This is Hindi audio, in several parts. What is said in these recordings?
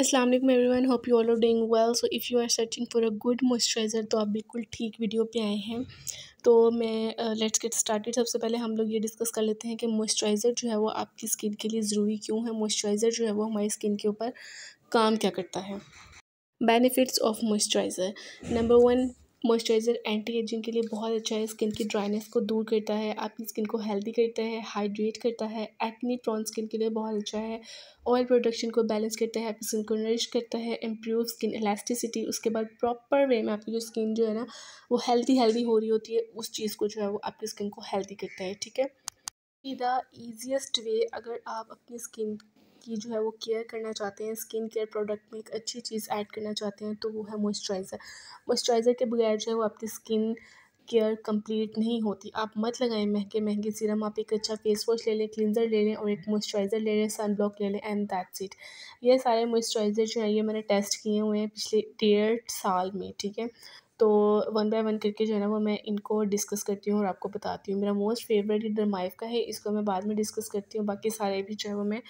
Aslam every one hope you all are doing well so if you are searching for a good moisturiser तो आप बिल्कुल ठीक वीडियो पे आए हैं तो मैं लेट्स गेट स्टार्टेड सबसे पहले हम लोग ये डिस्कस कर लेते हैं कि मॉइस्चराइज़र जो है वो आपकी स्किन के लिए ज़रूरी क्यों है मॉइस्चराइज़र जो है वो हमारी स्किन के ऊपर काम क्या करता है benefits of moisturiser number one moisturiser anti ageing के लिए बहुत अच्छा है स्किन की ड्राइनेस को दूर करता है आपकी स्किन को हेल्दी करता है हाइड्रेट करता है एक्नी प्रॉन स्किन के लिए बहुत अच्छा है ऑयल प्रोडक्शन को बैलेंस करता है आपकी स्किन को नरिश करता है इम्प्रूव स्किन इलास्टिसिटी उसके बाद प्रॉपर वे में आपकी जो स्किन जो है ना वो हेल्दी हेल्दी हो रही होती है उस चीज़ को जो है वो आपकी स्किन को हेल्दी करता है ठीक है द ईजीएसट वे अगर आप अपनी स्किन की जो है वो केयर करना चाहते हैं स्किन केयर प्रोडक्ट में एक अच्छी चीज़ ऐड करना चाहते हैं तो वो है मॉइस्चराइज़र मॉइस्चराइज़र के बगैर जो है वो आपकी स्किन केयर कंप्लीट नहीं होती आप मत लगाएं महंगे महंगे सीरम आप एक अच्छा फेस वॉश ले लें क्लिनजर ले लें और एक मॉइस्चराइज़र ले लें सन ब्लॉक ले लें एंड दैट्स इट ये सारे मॉइस्चराइज़र जो है ये मैंने टेस्ट किए हुए हैं पिछले डेढ़ साल में ठीक है तो वन बाय वन करके जो है ना वो मैं इनको डिस्कस करती हूँ और आपको बताती हूँ मेरा मोस्ट फेवरेट ये डरमाइफ का है इसको मैं बाद में डिस्कस करती हूँ बाकी सारे भी जो है वो मैं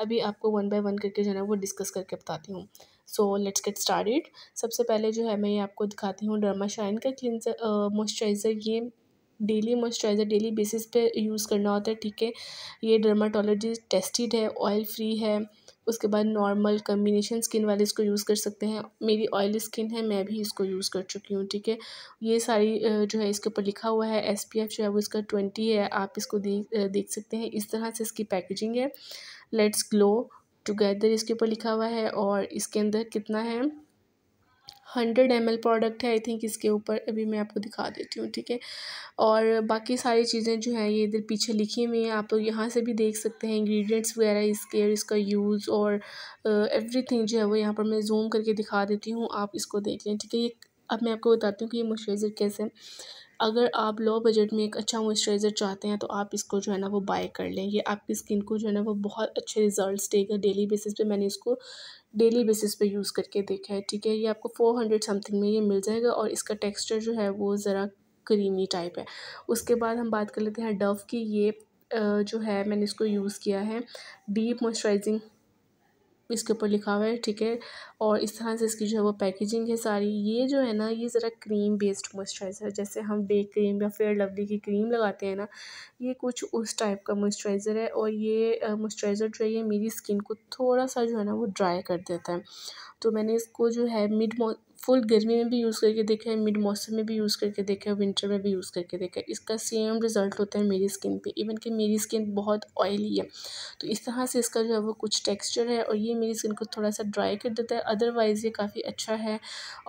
अभी आपको वन बाय वन करके जो है ना वो डिस्कस करके बताती हूँ सो लेट्स गेट स्टार्टेड सबसे पहले जो है मैं ये आपको दिखाती हूँ डर्मा शाइन का क्लिनजर मॉइस्चराइज़र ये डेली मॉइस्चराइज़र डेली बेसिस पे यूज़ करना होता है ठीक है ये डर्माटोलॉजी टेस्टेड है ऑयल फ्री है उसके बाद नॉर्मल कम्बिनेशन स्किन वाले इसको यूज़ कर सकते हैं मेरी ऑयली स्किन है मैं भी इसको यूज़ कर चुकी हूँ ठीक है ये सारी जो है इसके ऊपर लिखा हुआ है एस पी एफ जो है वो इसका ट्वेंटी है आप इसको देख देख सकते हैं इस तरह से इसकी पैकेजिंग है लेट्स ग्लो टुगेदर इसके ऊपर लिखा हुआ है और इसके अंदर कितना है हंड्रेड एम प्रोडक्ट है आई थिंक इसके ऊपर अभी मैं आपको दिखा देती हूँ ठीक है और बाकी सारी चीज़ें जो हैं ये इधर पीछे लिखी हुई हैं आप लोग यहाँ से भी देख सकते हैं इंग्रेडिएंट्स वगैरह इसके इसका यूज़ और एवरीथिंग जो है वो यहाँ पर मैं जूम करके दिखा देती हूँ आप इसको देख लें ठीक है ये अब मैं आपको बताती हूँ कि ये मॉइस्चराइज़र कैसे अगर आप लो बजट में एक अच्छा मॉइस्चराइज़र चाहते हैं तो आप इसको जो है ना वो बाय कर लें ये आपकी स्किन को जो है ना वो बहुत अच्छे रिजल्ट्स देगा डेली बेसिस पे मैंने इसको डेली बेसिस पे यूज़ करके देखा है ठीक है ये आपको फोर हंड्रेड समथिंग में ये मिल जाएगा और इसका टेक्स्चर जो है वो ज़रा क्रीमी टाइप है उसके बाद हम बात कर लेते हैं डव की ये जो है मैंने इसको यूज़ किया है डीप मॉइस्चराइजिंग इसके ऊपर लिखा हुआ है ठीक है और इस तरह से इसकी जो है वो पैकेजिंग है सारी ये जो है ना ये ज़रा क्रीम बेस्ड मॉइस्चराइज़र जैसे हम डे क्रीम या फेयर लवली की क्रीम लगाते हैं ना ये कुछ उस टाइप का मॉइस्चराइज़र है और ये मॉइस्चराइज़र जो है ये मेरी स्किन को थोड़ा सा जो है ना वो ड्राई कर देता है तो मैंने इसको जो है मिड फुल गर्मी में भी यूज़ करके देखा है मिड मौसम में भी यूज़ करके देखा है विंटर में भी यूज़ करके देखा है इसका सेम रिज़ल्ट होता है मेरी स्किन पे इवन कि मेरी स्किन बहुत ऑयली है तो इस तरह से इसका जो है वो कुछ टेक्सचर है और ये मेरी स्किन को थोड़ा सा ड्राई कर देता है अदरवाइज़ ये काफ़ी अच्छा है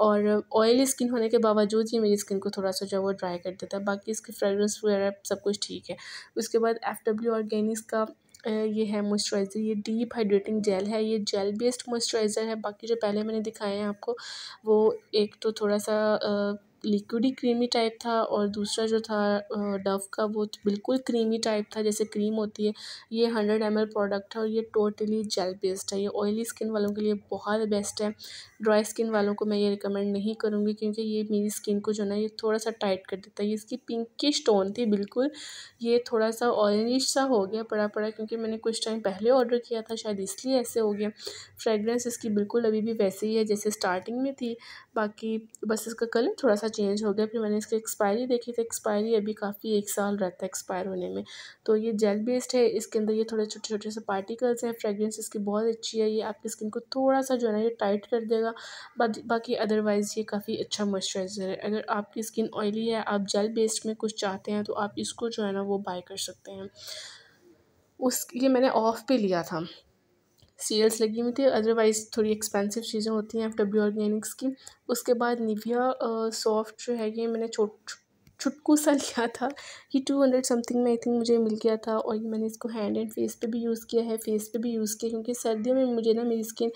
और ऑयली स्किन होने के बावजूद ये मेरी स्किन को थोड़ा सा जो है वो ड्राई कर देता है बाकी इसकी फ्रेगरेंस वगैरह सब कुछ ठीक है उसके बाद एफ डब्ल्यू ऑर्गेनिक्स का ये है मॉइस्चराइज़र ये डीप हाइड्रेटिंग जेल है ये जेल बेस्ड मॉइस्चराइज़र है बाकी जो पहले मैंने दिखाए हैं आपको वो एक तो थोड़ा सा लिक्विड ही क्रीमी टाइप था और दूसरा जो था डव का वो बिल्कुल क्रीमी टाइप था जैसे क्रीम होती है ये हंड्रेड एम प्रोडक्ट है और ये टोटली जेल बेस्ड है ये ऑयली स्किन वालों के लिए बहुत बेस्ट है ड्राई स्किन वालों को मैं ये रिकमेंड नहीं करूँगी क्योंकि ये मेरी स्किन को जो ना ये थोड़ा सा टाइट कर देता है इसकी पिंकिश टोन थी बिल्कुल ये थोड़ा सा ऑरेंज सा हो गया पड़ा पड़ा क्योंकि मैंने कुछ टाइम पहले ऑर्डर किया था शायद इसलिए ऐसे हो गया फ्रेगरेंस इसकी बिल्कुल अभी भी वैसे ही है जैसे स्टार्टिंग में थी बाकी बस इसका कलर थोड़ा सा चेंज हो गया फिर मैंने इसकी एक्सपायरी देखी थी तो एक्सपायरी अभी काफ़ी एक साल रहता है एक्सपायर होने में तो ये जेल बेस्ड है इसके अंदर ये थोड़े छोटे छोटे से पार्टिकल्स हैं फ्रेग्रेंस इसकी बहुत अच्छी है ये आपकी स्किन को थोड़ा सा जो है ना ये टाइट कर देगा बाकी अदरवाइज़ ये काफ़ी अच्छा मॉइस्चराइज़र है अगर आपकी स्किन ऑयली है आप जेल बेस्ड में कुछ चाहते हैं तो आप इसको जो है ना वो बाय कर सकते हैं उस ये मैंने ऑफ़ पे लिया था सीरियल्स लगी हुई थी अदरवाइज़ थोड़ी एक्सपेंसिव चीज़ें होती हैं डब्ल्यू ऑर्गेनिक्स की उसके बाद निविया सॉफ्ट जो है ये मैंने छोट छुटकू सा लिया था ये टू हंड्रेड समथिंग में आई थिंक मुझे मिल गया था और ये मैंने इसको हैंड एंड फेस पे भी यूज़ किया है फेस पे भी यूज़ किया क्योंकि सर्दियों में मुझे ना मेरी स्किन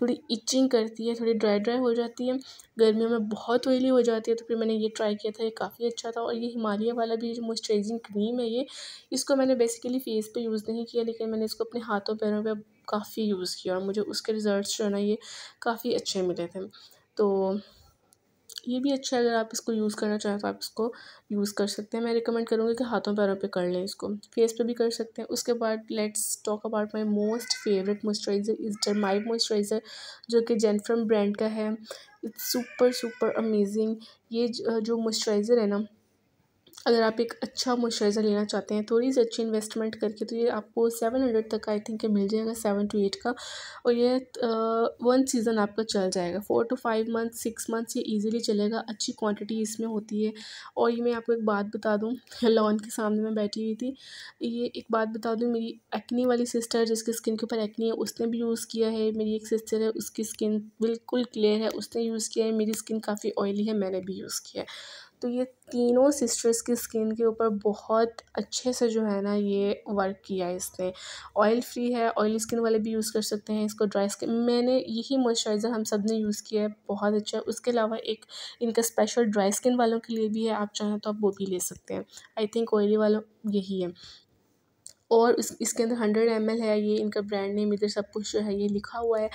थोड़ी इचिंग करती है थोड़ी ड्राई ड्राई हो जाती है गर्मियों में बहुत ऑयली हो जाती है तो फिर मैंने ये ट्राई किया था ये काफ़ी अच्छा था और ये हिमालय वाला भी जो मॉइस्चराइजिंग क्रीम है ये इसको मैंने बेसिकली फेस पर यूज़ नहीं किया लेकिन मैंने इसको अपने हाथों पैरों पर काफ़ी यूज़ किया और मुझे उसके रिज़ल्ट जो है ना ये काफ़ी अच्छे मिले थे तो ये भी अच्छा है अगर आप इसको यूज़ करना चाहें तो आप इसको यूज़ कर सकते हैं मैं रिकमेंड करूँगी कि हाथों पैरों पे कर लें इसको फेस पे भी कर सकते हैं उसके बाद let's talk about my most favourite moisturiser is dermite moisturiser जो कि जेनफ्रम ब्रांड का है इट्स सुपर सुपर अमेजिंग ये जो मॉइस्चराइज़र है ना अगर आप एक अच्छा मॉइस्चराइज़र लेना चाहते हैं थोड़ी सी अच्छी इन्वेस्टमेंट करके तो ये आपको सेवन हंड्रेड तक आई थिंक मिल जाएगा सेवन टू एट का और ये वन सीज़न आपका चल जाएगा four two five month six months ये ईजिली चलेगा अच्छी क्वांटिटी इसमें होती है और ये मैं आपको एक बात बता दूँ लॉन के सामने मैं बैठी हुई थी ये एक बात बता दूँ मेरी एक्नी वाली सिस्टर जिसकी स्किन के ऊपर एक्नी है उसने भी यूज़ किया है मेरी एक सिस्टर है उसकी स्किन बिल्कुल क्लियर है उसने यूज़ किया है मेरी स्किन काफ़ी ऑयली है मैंने भी यूज़ किया है तो ये तीनों सिस्टर्स की स्किन के ऊपर बहुत अच्छे से जो है ना ये वर्क किया है इसने ऑयल फ्री है ऑयल स्किन वाले भी यूज़ कर सकते हैं इसको ड्राई स्किन मैंने यही मॉइस्चराइज़र हम सब ने यूज़ किया है बहुत अच्छा है उसके अलावा एक इनका स्पेशल ड्राई स्किन वालों के लिए भी है आप चाहें तो आप वो भी ले सकते हैं आई थिंक ऑयली वालों यही है और इस इसके अंदर हंड्रेड एम एल है ये इनका ब्रांड नेम इधर सब कुछ जो है ये लिखा हुआ है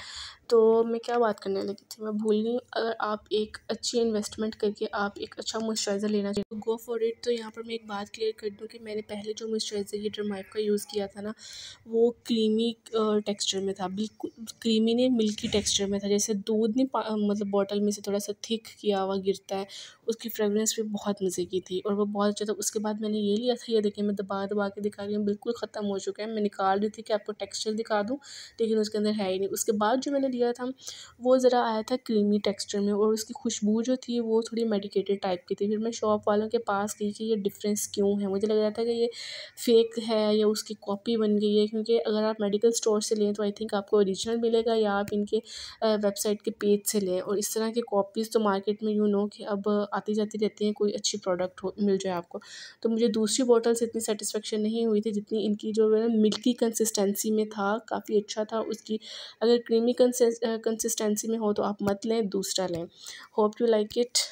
तो मैं क्या बात करने लगी थी मैं भूल गई अगर आप एक अच्छी इन्वेस्टमेंट करके आप एक अच्छा मॉइस्चराइज़र लेना चाहिए गो फॉर इट तो यहाँ पर मैं एक बात क्लियर कर दूँ कि मैंने पहले जो मॉइस्चराइज़र ये ड्रमाइप का यूज़ किया था ना वो क्रीमी टेक्सचर में था बिल्कुल क्रीमी ने मिल्की टेक्सचर में था जैसे दूध ने मतलब बॉटल में से थोड़ा सा थिक किया हुआ गिरता है उसकी फ्रेगरेंस भी बहुत मज़े की थी और वो बहुत अच्छा था उसके बाद मैंने ये लिया था ये देखिए मैं दबा दबा के दिखा रही हूँ बिल्कुल ख़त्म हो चुका है मैं निकाल रही थी कि आपको टेक्सचर दिखा दूँ लेकिन उसके अंदर है ही नहीं उसके बाद जो मैंने लिया था वो ज़रा आया था क्रीमी टेक्सचर में और उसकी खुशबू जो थी वो थोड़ी मेडिकेटेड टाइप की थी फिर मैं शॉप वालों के पास गई कि ये डिफरेंस क्यों है मुझे लग रहा था कि ये फेक है या उसकी कॉपी बन गई है क्योंकि अगर आप मेडिकल स्टोर से लें तो आई थिंक आपको ओरिजिनल मिलेगा या आप इनके वेबसाइट के पेज से लें और इस तरह की कॉपीज़ तो मार्केट में यूँ नो कि अब आती जाती रहती हैं कोई अच्छी प्रोडक्ट हो मिल जाए आपको तो मुझे दूसरी बॉटल से इतनी सेटिस्फेक्शन नहीं हुई थी जितनी इन की जो है मिल्की कंसिस्टेंसी में था काफ़ी अच्छा था उसकी अगर क्रीमी कंसिस्टेंसी में हो तो आप मत लें दूसरा लें होप यू लाइक इट